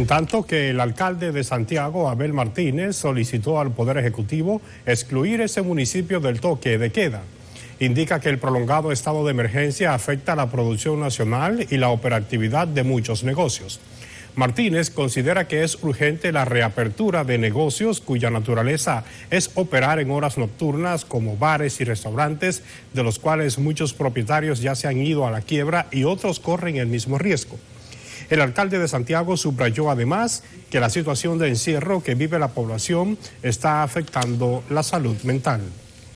En tanto que el alcalde de Santiago, Abel Martínez, solicitó al Poder Ejecutivo excluir ese municipio del toque de queda. Indica que el prolongado estado de emergencia afecta la producción nacional y la operatividad de muchos negocios. Martínez considera que es urgente la reapertura de negocios cuya naturaleza es operar en horas nocturnas como bares y restaurantes, de los cuales muchos propietarios ya se han ido a la quiebra y otros corren el mismo riesgo. El alcalde de Santiago subrayó además que la situación de encierro que vive la población está afectando la salud mental.